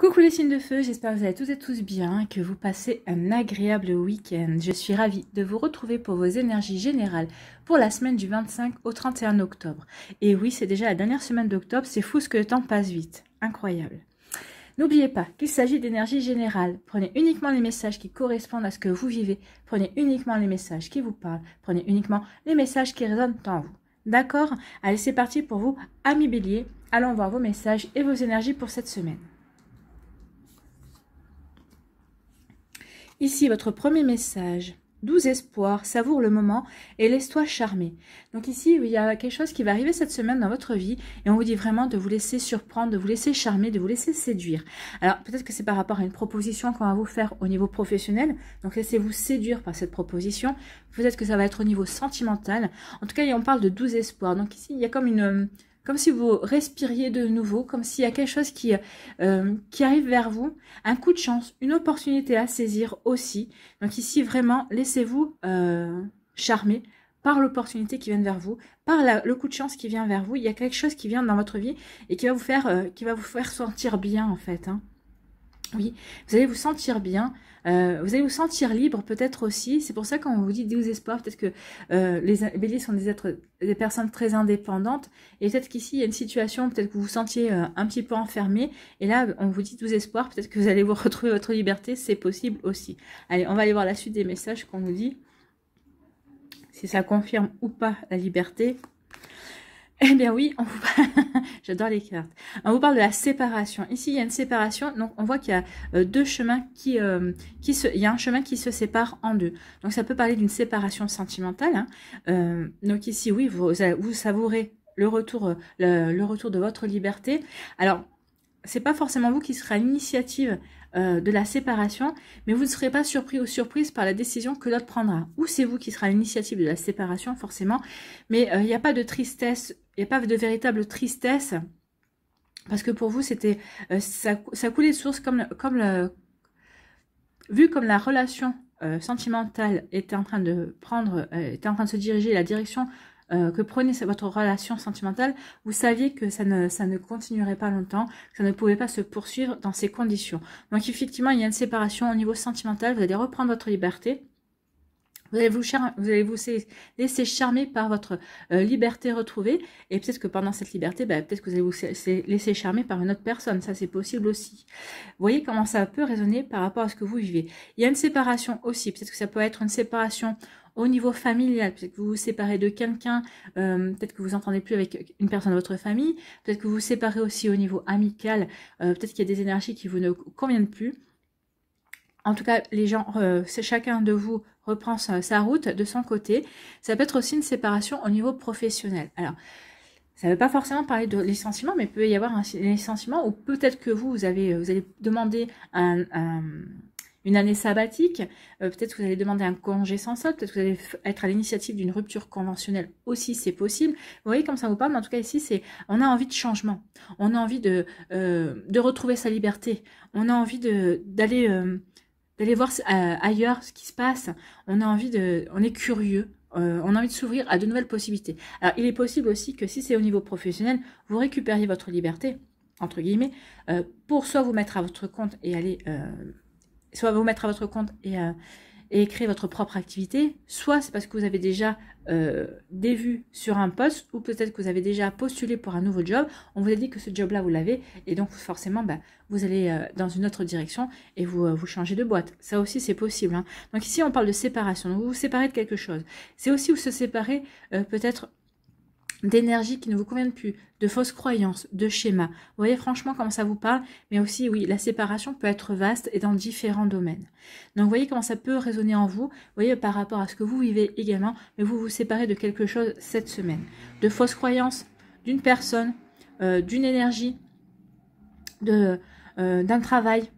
Coucou les signes de feu, j'espère que vous allez tous et tous bien, que vous passez un agréable week-end. Je suis ravie de vous retrouver pour vos énergies générales pour la semaine du 25 au 31 octobre. Et oui, c'est déjà la dernière semaine d'octobre, c'est fou ce que le temps passe vite. Incroyable. N'oubliez pas qu'il s'agit d'énergie générale. Prenez uniquement les messages qui correspondent à ce que vous vivez. Prenez uniquement les messages qui vous parlent. Prenez uniquement les messages qui résonnent en vous. D'accord Allez, c'est parti pour vous, amis béliers. Allons voir vos messages et vos énergies pour cette semaine. Ici, votre premier message. Doux espoir, savoure le moment et laisse-toi charmer. Donc ici, il y a quelque chose qui va arriver cette semaine dans votre vie et on vous dit vraiment de vous laisser surprendre, de vous laisser charmer, de vous laisser séduire. Alors peut-être que c'est par rapport à une proposition qu'on va vous faire au niveau professionnel, donc laissez-vous séduire par cette proposition. Peut-être que ça va être au niveau sentimental. En tout cas, on parle de doux espoir. Donc ici, il y a comme une comme si vous respiriez de nouveau, comme s'il y a quelque chose qui, euh, qui arrive vers vous, un coup de chance, une opportunité à saisir aussi. Donc ici, vraiment, laissez-vous euh, charmer par l'opportunité qui vient vers vous, par le coup de chance qui vient vers vous. Il y a quelque chose qui vient dans votre vie et qui va vous faire, euh, qui va vous faire sentir bien en fait. Hein. Oui, vous allez vous sentir bien, euh, vous allez vous sentir libre peut-être aussi. C'est pour ça qu'on vous dit douze espoirs, peut-être que euh, les béliers sont des êtres, des personnes très indépendantes. Et peut-être qu'ici, il y a une situation, peut-être que vous vous sentiez euh, un petit peu enfermé. Et là, on vous dit douze espoirs, peut-être que vous allez vous retrouver votre liberté. C'est possible aussi. Allez, on va aller voir la suite des messages qu'on nous dit. Si ça confirme ou pas la liberté. Eh bien oui, on vous parle... j'adore les cartes. On vous parle de la séparation. Ici, il y a une séparation, donc on voit qu'il y a euh, deux chemins qui, euh, qui se, il y a un chemin qui se sépare en deux. Donc ça peut parler d'une séparation sentimentale. Hein. Euh, donc ici, oui, vous, vous savourez le retour, le, retour de votre liberté. Alors c'est pas forcément vous qui serez à l'initiative de la séparation, mais vous ne serez pas surpris ou surprise par la décision que l'autre prendra. Ou c'est vous qui serez à l'initiative de la séparation, forcément, mais il n'y a pas de tristesse n'y a pas de véritable tristesse, parce que pour vous, c'était euh, ça, coulait de source comme, comme le, vu comme la relation euh, sentimentale était en train de prendre, euh, était en train de se diriger la direction que prenait votre relation sentimentale, vous saviez que ça ne, ça ne continuerait pas longtemps, que ça ne pouvait pas se poursuivre dans ces conditions. Donc effectivement, il y a une séparation au niveau sentimental, vous allez reprendre votre liberté, vous allez vous, vous, laisser charmer par votre euh, liberté retrouvée. Et peut-être que pendant cette liberté, bah, peut-être que vous allez vous laisser charmer par une autre personne. Ça, c'est possible aussi. voyez comment ça peut résonner par rapport à ce que vous vivez. Il y a une séparation aussi. Peut-être que ça peut être une séparation au niveau familial, peut-être que vous vous séparez de quelqu'un, euh, peut-être que vous entendez plus avec une personne de votre famille, peut-être que vous vous séparez aussi au niveau amical, euh, peut-être qu'il y a des énergies qui vous ne conviennent plus. En tout cas, les gens, chacun de vous reprend sa route de son côté. Ça peut être aussi une séparation au niveau professionnel. Alors, ça ne veut pas forcément parler de licenciement, mais peut y avoir un licenciement ou peut-être que vous, vous, avez, vous allez demander une année sabbatique, euh, peut-être que vous allez demander un congé sans solde, peut-être que vous allez être à l'initiative d'une rupture conventionnelle aussi, c'est possible. Vous voyez comme ça vous parle, en tout cas ici, c'est on a envie de changement, on a envie de, euh, de retrouver sa liberté, on a envie d'aller euh, d'aller voir euh, ailleurs ce qui se passe. On a envie de, on est curieux. Euh, on a envie de s'ouvrir à de nouvelles possibilités. Alors, il est possible aussi que si c'est au niveau professionnel, vous récupériez votre liberté, entre guillemets, euh, pour soit vous mettre à votre compte et aller, soit vous mettre à votre compte et et créer votre propre activité, soit c'est parce que vous avez déjà euh, des vues sur un poste, ou peut-être que vous avez déjà postulé pour un nouveau job, on vous a dit que ce job-là, vous l'avez, et donc forcément, bah, vous allez euh, dans une autre direction et vous, euh, vous changez de boîte. Ça aussi, c'est possible. Hein. Donc ici, on parle de séparation. Donc vous vous séparez de quelque chose. C'est aussi vous se séparer peut-être d'énergie qui ne vous conviennent plus, de fausses croyances, de schémas. Vous voyez franchement comment ça vous parle, mais aussi oui, la séparation peut être vaste et dans différents domaines. Donc vous voyez comment ça peut résonner en vous, vous voyez par rapport à ce que vous vivez également, mais vous vous séparez de quelque chose cette semaine. De fausses croyances, d'une personne, euh, d'une énergie, euh, d'un travail,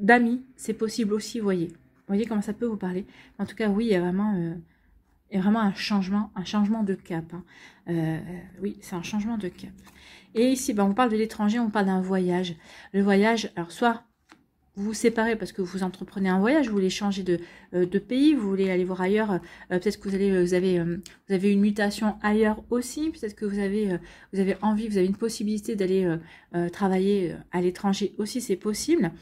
d'amis, c'est possible aussi, vous voyez. Vous voyez comment ça peut vous parler. En tout cas, oui, il y a vraiment... Euh, vraiment un changement, un changement de cap. Hein. Euh, oui, c'est un changement de cap. Et ici, ben, on parle de l'étranger, on parle d'un voyage. Le voyage, alors soit vous vous séparez parce que vous entreprenez un voyage, vous voulez changer de, euh, de pays, vous voulez aller voir ailleurs, euh, peut-être que vous, allez, avez, vous avez une mutation ailleurs aussi, peut-être que vous avez, vous avez envie, vous avez une possibilité d'aller travailler à l'étranger aussi, c'est possible.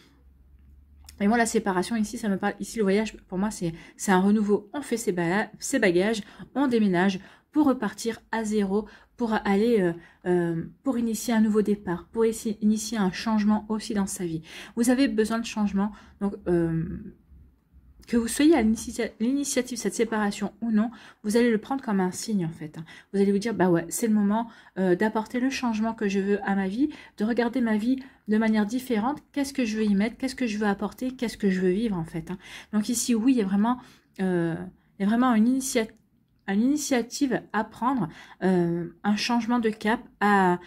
Et moi, la séparation ici, ça me parle. Ici, le voyage, pour moi, c'est un renouveau. On fait ses, bagages, on déménage pour repartir à zéro, pour aller, euh, euh, pour initier un nouveau départ, pour initier un changement aussi dans sa vie. Vous avez besoin de changement, donc euh, que vous soyez à l'initiative cette séparation ou non, vous allez le prendre comme un signe en fait. Hein. Vous allez vous dire, bah ouais, c'est le moment euh, d'apporter le changement que je veux à ma vie, de regarder ma vie de manière différente, qu'est-ce que je veux y mettre, qu'est-ce que je veux apporter, qu'est-ce que je veux vivre en fait. Hein. Donc ici, oui, il y a vraiment, euh, vraiment une, initiative, à prendre, euh, un changement de cap à,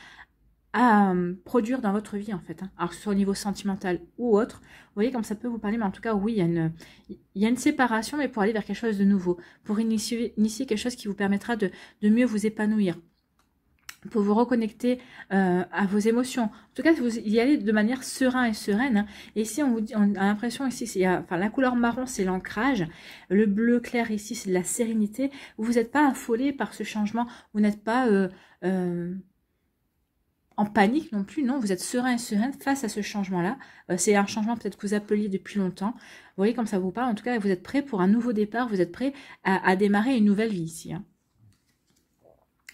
à euh, produire dans votre vie en fait. Hein. Alors sur ce soit au niveau sentimental ou autre, vous voyez comme ça peut vous parler, mais en tout cas oui, il y, a une, il y a une séparation, mais pour aller vers quelque chose de nouveau, pour initier, quelque chose qui vous permettra de, de mieux vous épanouir, pour vous reconnecter euh, à vos émotions. En tout cas, vous y allez de manière serein et sereine. Hein. Et ici, on, vous dit, on a l'impression ici, c'est enfin la couleur marron, c'est l'ancrage. Le bleu clair ici, c'est la sérénité. Vous n'êtes pas affolé par ce changement. Vous n'êtes pas euh, en panique non plus, non, vous êtes serein et sereine face à ce changement-là. Euh, c'est un changement peut-être que vous appeliez depuis longtemps. Vous voyez comme ça vous parle, en tout cas, vous êtes prêt pour un nouveau départ, vous êtes prêt à, démarrer une nouvelle vie ici. Hein.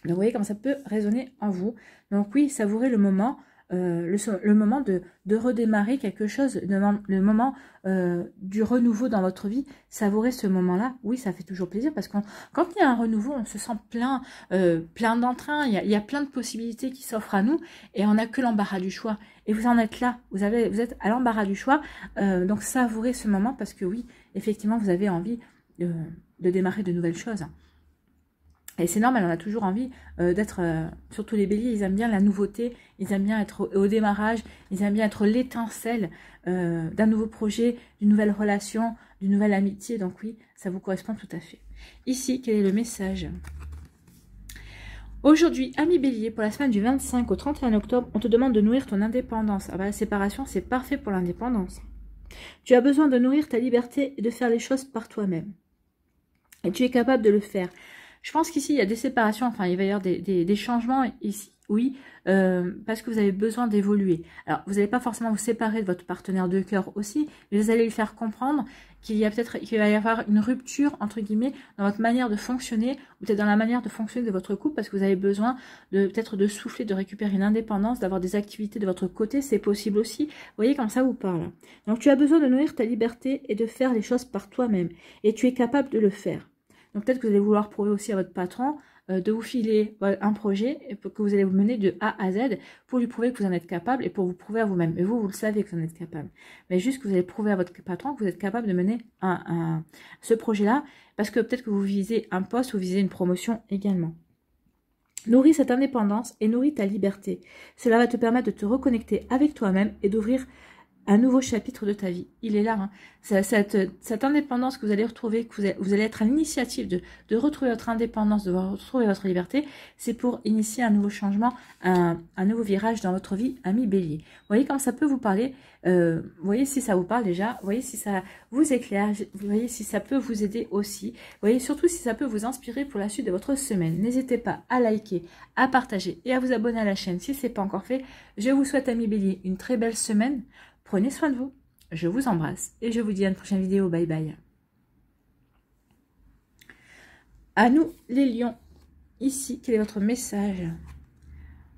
Donc vous voyez comme ça peut résonner en vous. Donc oui, savourez le moment, euh, le, moment de, redémarrer quelque chose, le moment euh, du renouveau dans votre vie, savourer ce moment-là, oui, ça fait toujours plaisir parce que quand il y a un renouveau, on se sent plein, euh, plein d'entrain, il, y a plein de possibilités qui s'offrent à nous et on n'a que l'embarras du choix. Et vous en êtes là, vous, vous êtes à l'embarras du choix, donc savourez ce moment parce que oui, effectivement, vous avez envie de démarrer de nouvelles choses. Et c'est normal, on a toujours envie euh, d'être, euh, surtout les béliers, ils aiment bien la nouveauté, ils aiment bien être au, démarrage, ils aiment bien être l'étincelle euh, d'un nouveau projet, d'une nouvelle relation, d'une nouvelle amitié. Donc oui, ça vous correspond tout à fait. Ici, quel est le message Aujourd'hui, ami bélier, pour la semaine du 25 au 31 octobre, on te demande de nourrir ton indépendance. Ah bah, la séparation, c'est parfait pour l'indépendance. Tu as besoin de nourrir ta liberté et de faire les choses par toi-même. Et tu es capable de le faire je pense qu'ici, il y a des séparations, enfin, il va y avoir des, changements ici, oui, euh, parce que vous avez besoin d'évoluer. Alors, vous n'allez pas forcément vous séparer de votre partenaire de cœur aussi, mais vous allez lui faire comprendre qu'il y a peut-être qu'il va y avoir une rupture, entre guillemets, dans votre manière de fonctionner, ou peut-être dans la manière de fonctionner de votre couple, parce que vous avez besoin de peut-être de souffler, de récupérer une indépendance, d'avoir des activités de votre côté, c'est possible aussi. Vous voyez comme ça vous parle. Donc, tu as besoin de nourrir ta liberté et de faire les choses par toi-même, et tu es capable de le faire. Donc peut-être que vous allez vouloir prouver aussi à votre patron euh, de vous filer un projet que vous allez vous mener de A à Z pour lui prouver que vous en êtes capable et pour vous prouver à vous-même. Et vous, vous le savez que vous en êtes capable. Mais juste que vous allez prouver à votre patron que vous êtes capable de mener ce projet-là parce que peut-être que vous visez un poste, vous visez une promotion également. Nourris cette indépendance et nourris ta liberté. Cela va te permettre de te reconnecter avec toi-même et d'ouvrir un nouveau chapitre de ta vie. Il est là. Hein. Cette, indépendance que vous allez retrouver, que vous allez, être à l'initiative de, retrouver votre indépendance, de retrouver votre liberté, c'est pour initier un nouveau changement, un, nouveau virage dans votre vie, ami bélier. Vous voyez comment ça peut vous parler, euh, vous voyez si ça vous parle déjà, vous voyez si ça vous éclaire, vous voyez si ça peut vous aider aussi, vous voyez surtout si ça peut vous inspirer pour la suite de votre semaine. N'hésitez pas à liker, à partager et à vous abonner à la chaîne si ce n'est pas encore fait. Je vous souhaite, ami bélier, une très belle semaine. Prenez soin de vous. Je vous embrasse et je vous dis à une prochaine vidéo. Bye bye. À nous les lions. Ici, quel est votre message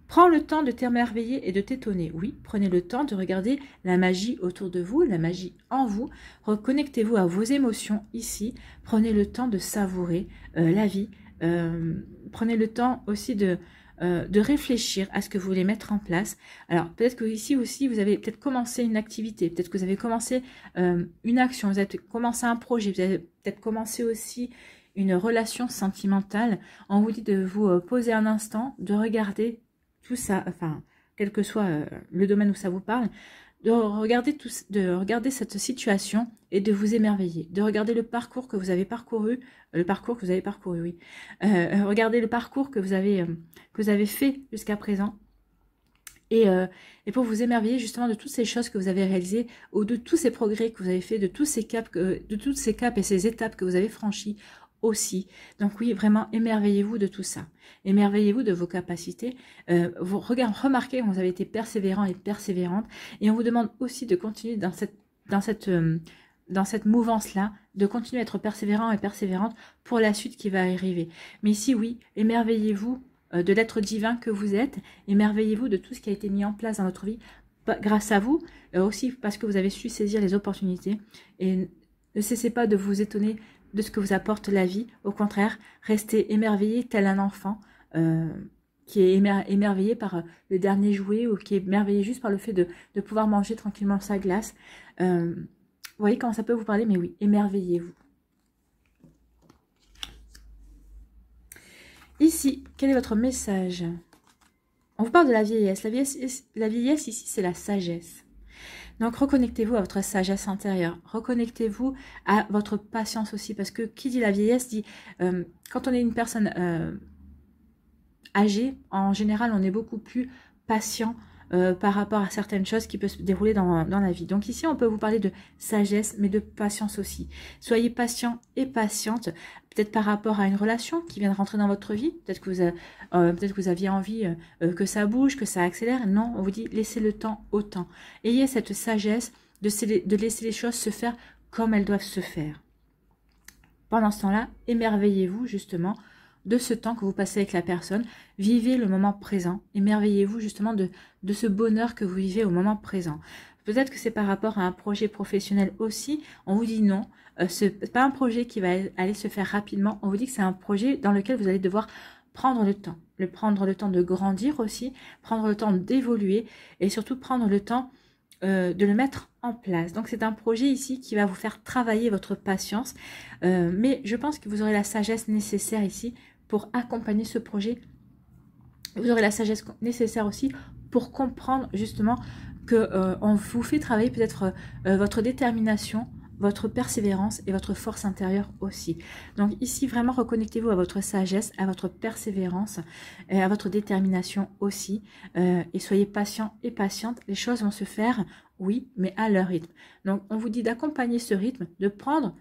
Prends le temps de t'émerveiller et de t'étonner. Oui, prenez le temps de regarder la magie autour de vous, la magie en vous. Reconnectez-vous à vos émotions ici. Prenez le temps de savourer euh, la vie. Euh, prenez le temps aussi de, euh, de réfléchir à ce que vous voulez mettre en place. Alors peut-être que ici aussi, vous avez peut-être commencé une activité, peut-être que vous avez commencé euh, une action, vous avez commencé un projet, vous avez peut-être commencé aussi une relation sentimentale. On vous dit de vous euh, poser un instant, de regarder tout ça, enfin, quel que soit le domaine où ça vous parle, de regarder, tout, de regarder cette situation et de vous émerveiller, de regarder le parcours que vous avez parcouru, euh, le parcours que vous avez parcouru, oui, euh, euh, regarder le parcours que vous avez, que vous avez fait jusqu'à présent, et, pour vous émerveiller justement de toutes ces choses que vous avez réalisées, ou de tous ces progrès que vous avez fait, de tous ces caps, de toutes ces caps et ces étapes que vous avez franchies aussi. Donc oui, vraiment, émerveillez-vous de tout ça. Émerveillez-vous de vos capacités. Euh, vous regardez, remarquez vous avez été persévérant et persévérante. Et on vous demande aussi de continuer dans cette, dans cette, euh, dans cette mouvance-là, de continuer à être persévérant et persévérante pour la suite qui va arriver. Mais si oui, émerveillez-vous euh, de l'être divin que vous êtes, émerveillez-vous de tout ce qui a été mis en place dans votre vie grâce à vous, aussi parce que vous avez su saisir les opportunités et ne cessez pas de vous étonner de ce que vous apporte la vie. Au contraire, restez émerveillé tel un enfant euh, qui est émerveillé par euh, le dernier jouet ou qui est émerveillé juste par le fait de, pouvoir manger tranquillement sa glace. Euh, vous voyez comment ça peut vous parler, mais oui, émerveillez-vous. Ici, quel est votre message On vous parle de La vieillesse, la vieillesse ici, c'est la sagesse. Donc reconnectez-vous à votre sagesse intérieure, reconnectez-vous à votre patience aussi, parce que qui dit la vieillesse dit, euh, quand on est une personne euh, âgée, en général on est beaucoup plus patient, euh, par rapport à certaines choses qui peuvent se dérouler dans, dans, la vie. Donc ici, on peut vous parler de sagesse, mais de patience aussi. Soyez patient et patiente, peut-être par rapport à une relation qui vient de rentrer dans votre vie. Peut-être que, vous euh, que vous aviez envie euh, que ça bouge, que ça accélère. Non, on vous dit laissez le temps au temps. Ayez cette sagesse de, de laisser les choses se faire comme elles doivent se faire. Pendant ce temps-là, émerveillez-vous justement de ce temps que vous passez avec la personne. Vivez le moment présent. Émerveillez-vous justement de, de ce bonheur que vous vivez au moment présent. Peut-être que c'est par rapport à un projet professionnel aussi. On vous dit non, euh, ce n'est pas un projet qui va aller se faire rapidement. On vous dit que c'est un projet dans lequel vous allez devoir prendre le temps. Le prendre le temps de grandir aussi, prendre le temps d'évoluer et surtout prendre le temps euh, de le mettre en place. Donc c'est un projet ici qui va vous faire travailler votre patience. Euh, mais je pense que vous aurez la sagesse nécessaire ici pour accompagner ce projet. Vous aurez la sagesse nécessaire aussi pour comprendre justement que euh, on vous fait travailler peut-être euh, euh, votre détermination, votre persévérance et votre force intérieure aussi. Donc ici, vraiment, reconnectez-vous à votre sagesse, à votre persévérance, et à votre détermination aussi. et soyez patient et patiente. Les choses vont se faire, oui, mais à leur rythme. Donc on vous dit d'accompagner ce rythme, de prendre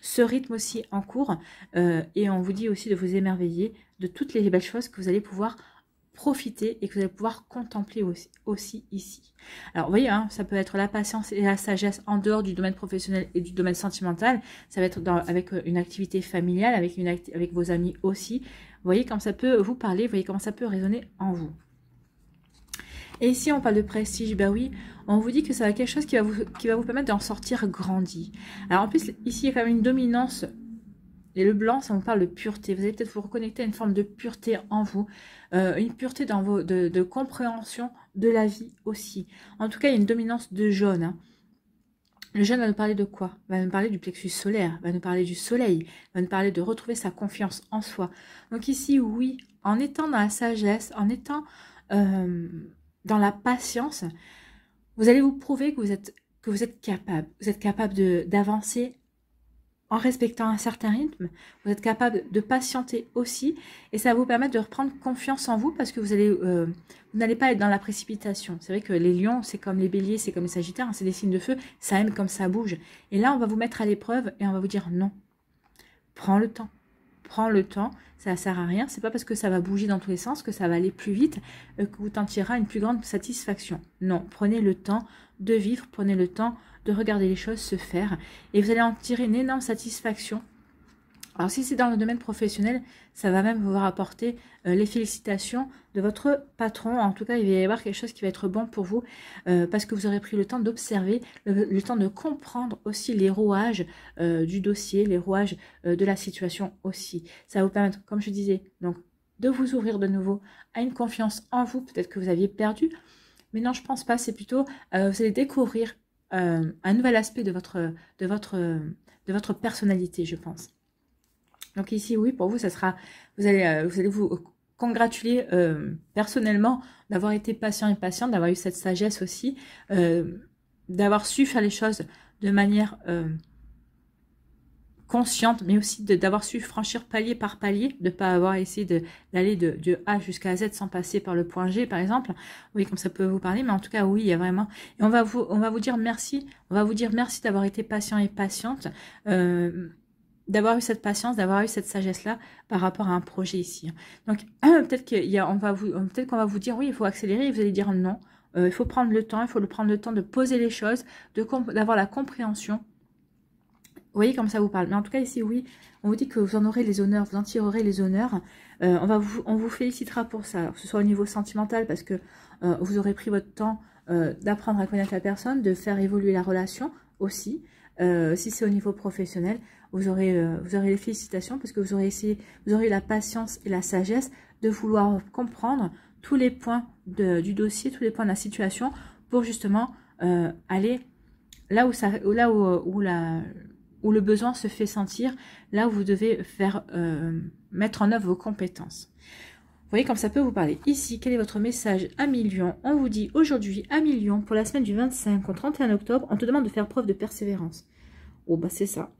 ce rythme aussi en cours. Euh, et on vous dit aussi de vous émerveiller de toutes les belles choses que vous allez pouvoir profiter et que vous allez pouvoir contempler aussi, ici. Alors vous voyez, hein, ça peut être la patience et la sagesse en dehors du domaine professionnel et du domaine sentimental. Ça va être avec euh, une activité familiale, avec, une avec vos amis aussi. Vous voyez comment ça peut vous parler, vous voyez comment ça peut résonner en vous. Et ici, on parle de prestige, ben oui, on vous dit que ça va quelque chose qui va vous, qui va vous permettre d'en sortir grandi. Alors en plus, ici, il y a quand même une dominance. Et le blanc, ça vous parle de pureté. Vous allez peut-être vous reconnecter à une forme de pureté en vous, euh, une pureté dans vos, de, compréhension de la vie aussi. En tout cas, il y a une dominance de jaune. Hein. Le jaune va nous parler de quoi Va nous parler du plexus solaire, va nous parler du soleil, va nous parler de retrouver sa confiance en soi. Donc ici, oui, en étant dans la sagesse, en étant euh, dans la patience, vous allez vous prouver que vous êtes, que vous êtes capable. Vous êtes capable d'avancer en respectant un certain rythme. Vous êtes capable de patienter aussi et ça va vous permettre de reprendre confiance en vous parce que vous allez euh, vous n'allez pas être dans la précipitation. C'est vrai que les lions, c'est comme les béliers, c'est comme les sagittaires, hein, c'est des signes de feu, ça aime comme ça bouge. Et là, on va vous mettre à l'épreuve et on va vous dire non. Prends le temps prends le temps, ça sert à rien. C'est pas parce que ça va bouger dans tous les sens que ça va aller plus vite euh, que vous en tireras une plus grande satisfaction. Non, prenez le temps de vivre, prenez le temps de regarder les choses se faire et vous allez en tirer une énorme satisfaction alors si c'est dans le domaine professionnel, ça va même vous rapporter euh, les félicitations de votre patron. En tout cas, il va y avoir quelque chose qui va être bon pour vous euh, parce que vous aurez pris le temps d'observer, le, temps de comprendre aussi les rouages euh, du dossier, les rouages de la situation aussi. Ça va vous permettre, comme je disais, donc de vous ouvrir de nouveau à une confiance en vous, peut-être que vous aviez perdu. Mais non, je ne pense pas, c'est plutôt, vous allez découvrir un nouvel aspect de votre, de, votre, de votre personnalité, je pense. Donc ici, oui, pour vous, ça sera, vous allez euh, vous, allez vous congratuler euh, personnellement d'avoir été patient et patiente, d'avoir eu cette sagesse aussi, euh, d'avoir su faire les choses de manière consciente, mais aussi d'avoir su franchir palier par palier, de ne pas avoir essayé d'aller de, A jusqu'à Z sans passer par le point G, par exemple. Oui, comme ça peut vous parler, mais en tout cas, oui, il y a vraiment... Et on va vous, on va vous dire merci, on va vous dire merci d'avoir été patient et patiente d'avoir eu cette patience, d'avoir eu cette sagesse-là par rapport à un projet ici. Hein. Donc, peut-être qu'on va, vous, peut va vous dire, oui, il faut accélérer, et vous allez dire non, euh, il faut prendre le temps, il faut le prendre le temps de poser les choses, d'avoir la compréhension. Vous voyez comme ça vous parle. Mais en tout cas, ici, oui, on vous dit que vous en aurez les honneurs, vous en tirerez les honneurs. Euh, on, va vous, on vous félicitera pour ça, que ce soit au niveau sentimental, parce que euh, vous aurez pris votre temps d'apprendre à connaître la personne, de faire évoluer la relation aussi, si c'est au niveau professionnel vous aurez, euh, vous aurez les félicitations parce que vous aurez essayé, vous aurez la patience et la sagesse de vouloir comprendre tous les points du dossier, tous les points de la situation pour justement euh, aller là où ça, là où, où, la, où le besoin se fait sentir, là où vous devez faire euh, mettre en œuvre vos compétences. Vous voyez comme ça peut vous parler. Ici, quel est votre message à million On vous dit aujourd'hui à million pour la semaine du 25 au 31 octobre, on te demande de faire preuve de persévérance. Oh bah c'est ça.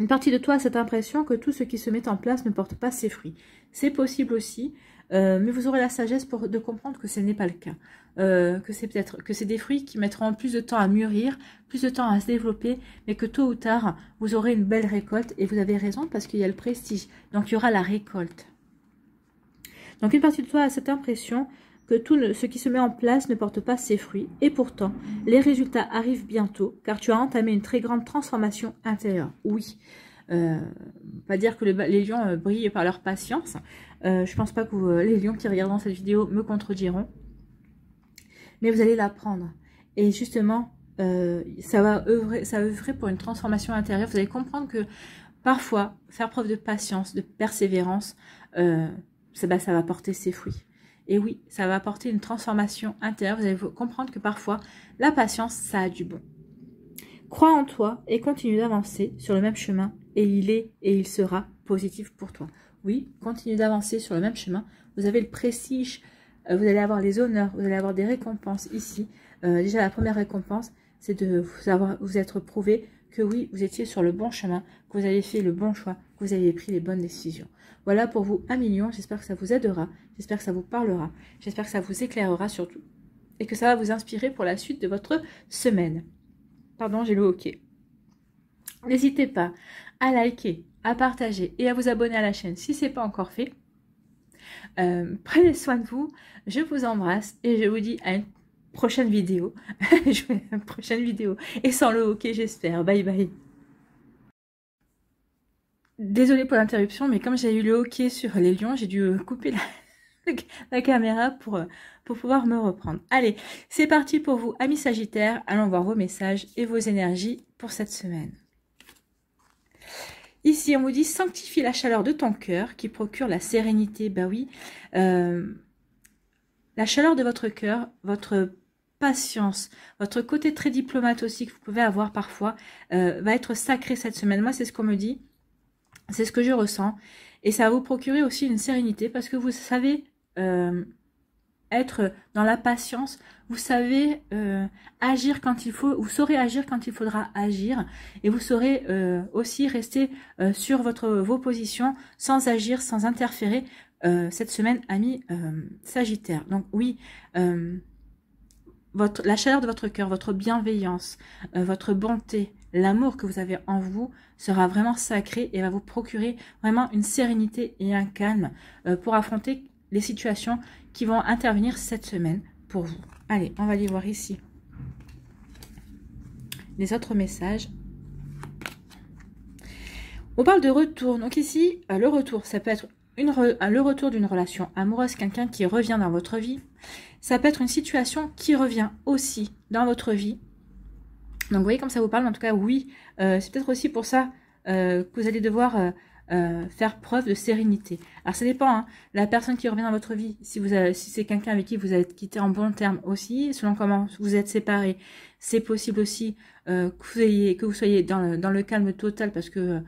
Une partie de toi a cette impression que tout ce qui se met en place ne porte pas ses fruits. C'est possible aussi, euh, mais vous aurez la sagesse de comprendre que ce n'est pas le cas. Euh, que c'est peut-être que c'est des fruits qui mettront plus de temps à mûrir, plus de temps à se développer, mais que tôt ou tard, vous aurez une belle récolte et vous avez raison parce qu'il y a le prestige. Donc il y aura la récolte. Donc une partie de toi a cette impression que tout ce qui se met en place ne porte pas ses fruits, et pourtant, les résultats arrivent bientôt, car tu as entamé une très grande transformation intérieure. Oui, euh, pas dire que les lions euh, brillent par leur patience. je euh, je pense pas que les lions qui regardent cette vidéo me contrediront. Mais vous allez l'apprendre. Et justement, ça va œuvrer, ça pour une transformation intérieure. Vous allez comprendre que parfois, faire preuve de patience, de persévérance, bah, ça va porter ses fruits. Et oui, ça va apporter une transformation intérieure. Vous allez comprendre que parfois, la patience, ça a du bon. Crois en toi et continue d'avancer sur le même chemin et il est et il sera positif pour toi. Oui, continue d'avancer sur le même chemin. Vous avez le prestige, euh, vous allez avoir les honneurs, vous allez avoir des récompenses ici. Euh, déjà, la première récompense, c'est de vous être prouvé que oui, vous étiez sur le bon chemin, que vous avez fait le bon choix, vous avez pris les bonnes décisions. Voilà pour vous un million. J'espère que ça vous aidera. J'espère que ça vous parlera. J'espère que ça vous éclairera surtout. Et que ça va vous inspirer pour la suite de votre semaine. Pardon, j'ai le hockey. N'hésitez pas à liker, à partager et à vous abonner à la chaîne si ce n'est pas encore fait. Euh, prenez soin de vous, je vous embrasse et je vous dis à une prochaine vidéo. je prochaine vidéo. Et sans le hoquet j'espère. Bye bye. Désolée pour l'interruption, mais comme j'ai eu le hockey sur les lions, j'ai dû euh, couper la, caméra pour, euh, pour pouvoir me reprendre. Allez, c'est parti pour vous, amis Sagittaires. Allons voir vos messages et vos énergies pour cette semaine. Ici, on vous dit sanctifie la chaleur de ton cœur qui procure la sérénité. Ben oui, euh, la chaleur de votre cœur, votre patience, votre côté très diplomate aussi que vous pouvez avoir parfois, va être sacré cette semaine. Moi, c'est ce qu'on me dit. C'est ce que je ressens. Et ça va vous procurer aussi une sérénité parce que vous savez euh, être dans la patience, vous savez euh, agir quand il faut, vous saurez agir quand il faudra agir, et vous saurez euh, aussi rester sur votre, vos positions sans agir, sans interférer cette semaine, ami Sagittaire. Donc oui, votre, la chaleur de votre cœur, votre bienveillance, votre bonté, l'amour que vous avez en vous sera vraiment sacré et va vous procurer vraiment une sérénité et un calme euh, pour affronter les situations qui vont intervenir cette semaine pour vous. Allez, on va aller voir ici les autres messages. On parle de retour. Donc ici, euh, le retour, ça peut être euh, le retour d'une relation amoureuse, quelqu'un qui revient dans votre vie. Ça peut être une situation qui revient aussi dans votre vie donc vous voyez comme ça vous parle, en tout cas oui, euh, c'est peut-être aussi pour ça euh, que vous allez devoir euh, faire preuve de sérénité. Alors ça dépend, hein. la personne qui revient dans votre vie, si, si c'est quelqu'un avec qui vous êtes quitté en bon terme aussi, selon comment vous êtes séparés, c'est possible aussi que, vous ayez, que vous soyez dans le, calme total parce que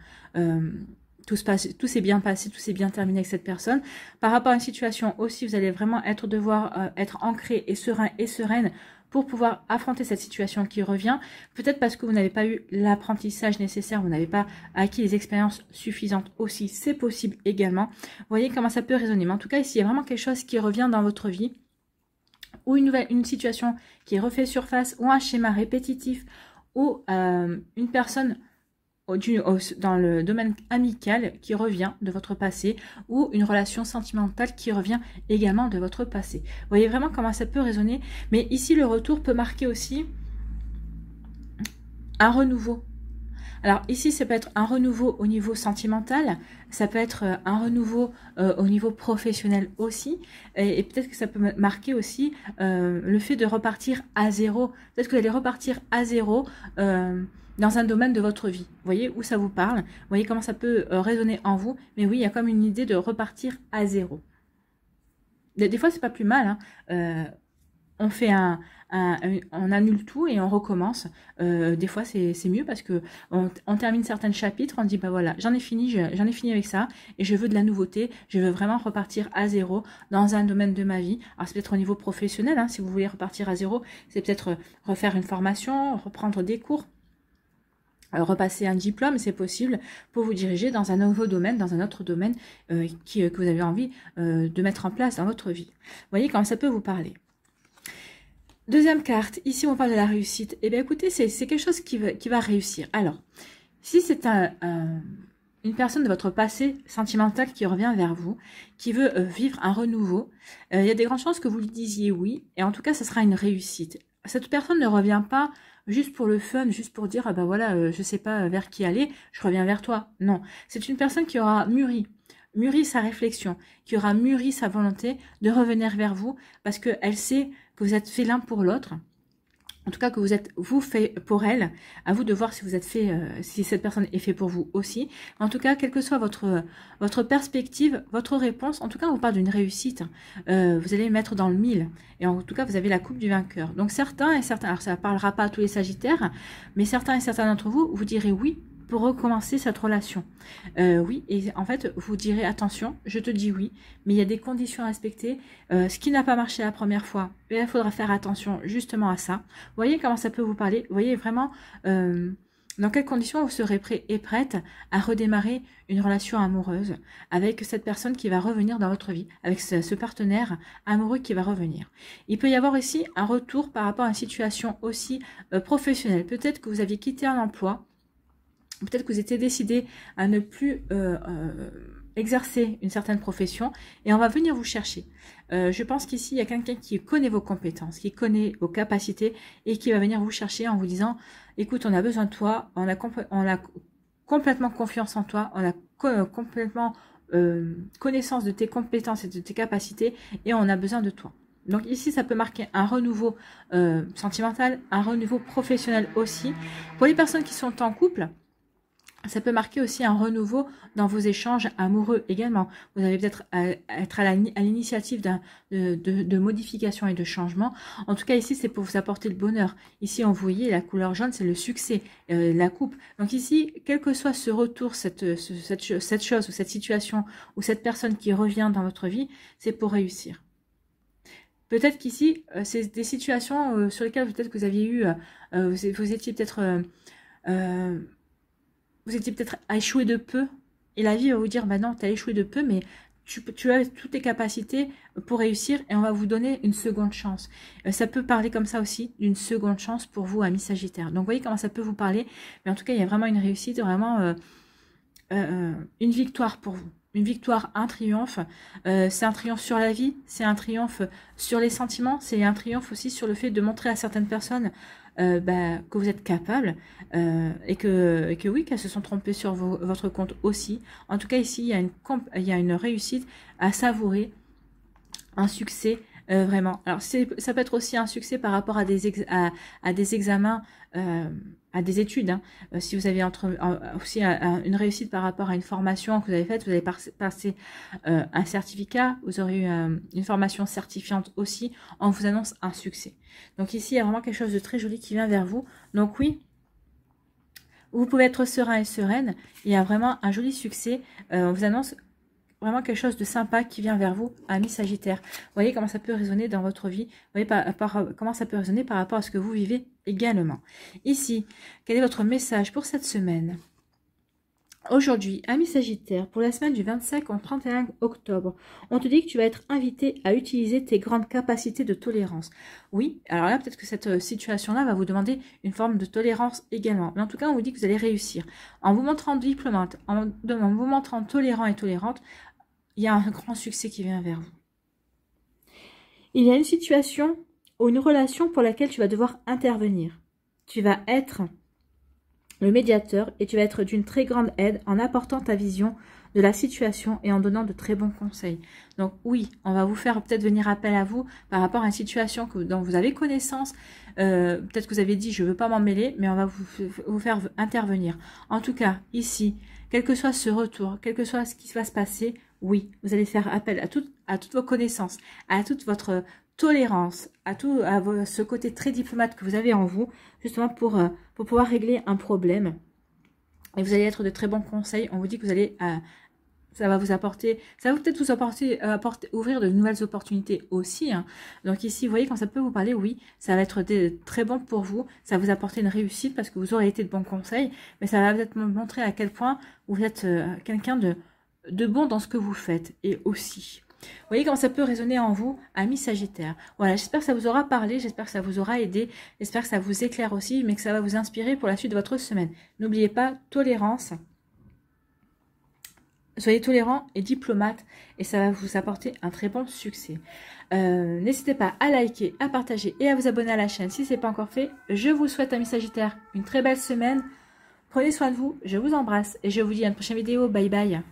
tout tout s'est bien passé, tout s'est bien terminé avec cette personne. Par rapport à une situation aussi, vous allez vraiment être devoir être ancré et serein et sereine pour pouvoir affronter cette situation qui revient. Peut-être parce que vous n'avez pas eu l'apprentissage nécessaire, vous n'avez pas acquis les expériences suffisantes aussi, c'est possible également. Vous voyez comment ça peut résonner. Mais en tout cas, s'il y a vraiment quelque chose qui revient dans votre vie, ou une, nouvelle, une situation qui refait surface, ou un schéma répétitif, ou euh, une personne dans le domaine amical qui revient de votre passé ou une relation sentimentale qui revient également de votre passé. Vous voyez vraiment comment ça peut résonner. Mais ici, le retour peut marquer aussi un renouveau. Alors ici, ça peut être un renouveau au niveau sentimental, ça peut être euh, un renouveau euh, au niveau professionnel aussi, et, peut-être que ça peut marquer aussi euh, le fait de repartir à zéro. Peut-être que vous allez repartir à zéro dans un domaine de votre vie. Vous Voyez où ça vous parle, vous voyez comment ça peut euh, résonner en vous. Mais oui, il y a comme une idée de repartir à zéro. Des, fois, ce n'est pas plus mal. Hein. Euh, on fait on annule tout et on recommence. Euh, des fois, c'est mieux parce que termine certains chapitres, on dit bah voilà, j'en ai fini, j'en ai fini avec ça et je veux de la nouveauté. Je veux vraiment repartir à zéro dans un domaine de ma vie. Alors c'est peut-être au niveau professionnel, hein, si vous voulez repartir à zéro, c'est peut-être refaire une formation, reprendre des cours. Euh, repasser un diplôme, c'est possible, pour vous diriger dans un nouveau domaine, dans un autre domaine euh, qui, euh, que vous avez envie de mettre en place dans votre vie. Vous voyez comment ça peut vous parler. Deuxième carte, ici on parle de la réussite. Eh bien écoutez, c'est quelque chose qui va, réussir. Alors, si c'est une personne de votre passé sentimental qui revient vers vous, qui veut vivre un renouveau, il y a des grandes chances que vous lui disiez oui, et en tout cas, ce sera une réussite. Cette personne ne revient pas juste pour le fun, juste pour dire, ah bah voilà, euh, je sais pas euh, vers qui aller, je reviens vers toi. Non, c'est une personne qui aura mûri, mûri sa réflexion, qui aura mûri sa volonté de revenir vers vous, parce qu'elle sait que vous êtes fait l'un pour l'autre, en tout cas que vous êtes vous fait pour elle. À vous de voir si vous êtes fait, euh, si cette personne est fait pour vous aussi. En tout cas, quelle que soit votre votre perspective, votre réponse, en tout cas, on vous parle d'une réussite. Euh, vous allez mettre dans le mille. Et en tout cas, vous avez la coupe du vainqueur. Donc certains et certains, alors ça parlera pas à tous les Sagittaires, mais certains et certains d'entre vous, vous direz oui pour recommencer cette relation. Euh, oui, et en fait, vous direz attention, je te dis oui, mais il y a des conditions à respecter. Euh, ce qui n'a pas marché la première fois, eh il faudra faire attention justement à ça. Vous voyez comment ça peut vous parler. Vous voyez vraiment euh, dans quelles conditions vous serez prêt et prête à redémarrer une relation amoureuse avec cette personne qui va revenir dans votre vie, avec ce, partenaire amoureux qui va revenir. Il peut y avoir aussi un retour par rapport à une situation aussi professionnelle. Peut-être que vous aviez quitté un emploi peut-être que vous étiez décidé à ne plus euh, euh, exercer une certaine profession et on va venir vous chercher. Euh, je pense qu'ici, il y a quelqu'un qui connaît vos compétences, qui connaît vos capacités et qui va venir vous chercher en vous disant, écoute, on a besoin de toi, on a, complètement confiance en toi, on a complètement connaissance de tes compétences et de tes capacités et on a besoin de toi. Donc ici, ça peut marquer un renouveau sentimental, un renouveau professionnel aussi. Pour les personnes qui sont en couple, ça peut marquer aussi un renouveau dans vos échanges amoureux également. Vous allez peut-être euh, être à l'initiative de, modifications et de changements. En tout cas, ici, c'est pour vous apporter le bonheur. Ici, on voyait la couleur jaune, c'est le succès, euh, la coupe. Donc ici, quel que soit ce retour, cette, chose ou cette situation ou cette personne qui revient dans votre vie, c'est pour réussir. Peut-être qu'ici, euh, c'est des situations sur lesquelles peut-être que vous aviez eu, vous étiez peut-être vous étiez peut-être à échouer de peu. Et la vie va vous dire, bah non, tu as échoué de peu, mais tu, as toutes tes capacités pour réussir et on va vous donner une seconde chance. Euh, ça peut parler comme ça aussi d'une seconde chance pour vous, amis Sagittaire. Donc, voyez comment ça peut vous parler. Mais en tout cas, il y a vraiment une réussite, vraiment euh, euh, une victoire pour vous. Une victoire, un triomphe. c'est un triomphe sur la vie, c'est un triomphe sur les sentiments, c'est un triomphe aussi sur le fait de montrer à certaines personnes euh, bah, que vous êtes capable euh, et, que, oui, qu'elles se sont trompées sur votre compte aussi. En tout cas, ici, il y a une, il y a une réussite à savourer, un succès euh, vraiment. Alors, ça peut être aussi un succès par rapport à des, à, des examens, euh, à des études. Hein. Euh, si vous avez aussi une réussite par rapport à une formation que vous avez faite, vous avez passé un certificat, vous aurez eu une formation certifiante aussi, on vous annonce un succès. Donc ici, il y a vraiment quelque chose de très joli qui vient vers vous. Donc oui, vous pouvez être serein et sereine. Il y a vraiment un joli succès. on vous annonce vraiment quelque chose de sympa qui vient vers vous, amis Sagittaire. voyez comment ça peut résonner dans votre vie, voyez comment ça peut résonner par rapport à ce que vous vivez également. Ici, quel est votre message pour cette semaine Aujourd'hui, amis Sagittaire, pour la semaine du 25 au 31 octobre, on te dit que tu vas être invité à utiliser tes grandes capacités de tolérance. Oui, alors là, peut-être que cette euh, situation-là va vous demander une forme de tolérance également. Mais en tout cas, on vous dit que vous allez réussir. En vous montrant diplomate, en, vous montrant tolérant et tolérante, il y a un grand succès qui vient vers vous. Il y a une situation ou une relation pour laquelle tu vas devoir intervenir. Tu vas être le médiateur et tu vas être d'une très grande aide en apportant ta vision de la situation et en donnant de très bons conseils. Donc oui, on va vous faire peut-être venir appel à vous par rapport à une situation que, dont vous avez connaissance. Euh, peut-être que vous avez dit je ne veux pas m'en mêler, mais on va vous, vous, faire intervenir. En tout cas, ici, quel que soit ce retour, quel que soit ce qui va se passer, oui, vous allez faire appel à, tout, à toutes vos connaissances, à toute votre tolérance, à tout à ce côté très diplomate que vous avez en vous, justement pour, euh, pour pouvoir régler un problème. Et vous allez être de très bons conseils. On vous dit que vous allez, euh, ça va vous apporter, ça va peut-être vous apporter, euh, ouvrir de nouvelles opportunités aussi. Hein. Donc ici, vous voyez, quand ça peut vous parler, oui, ça va être très bon pour vous. Ça va vous apporter une réussite parce que vous aurez été de bons conseils. Mais ça va peut-être montrer à quel point vous êtes quelqu'un de, de bon dans ce que vous faites et aussi. Vous voyez comment ça peut résonner en vous, amis Sagittaire. Voilà, j'espère que ça vous aura parlé, j'espère que ça vous aura aidé, j'espère que ça vous éclaire aussi, mais que ça va vous inspirer pour la suite de votre semaine. N'oubliez pas, tolérance. Soyez tolérant et diplomate et ça va vous apporter un très bon succès. Euh, n'hésitez pas à liker, à partager et à vous abonner à la chaîne si ce n'est pas encore fait. Je vous souhaite, amis Sagittaire, une très belle semaine. Prenez soin de vous, je vous embrasse et je vous dis à une prochaine vidéo. Bye bye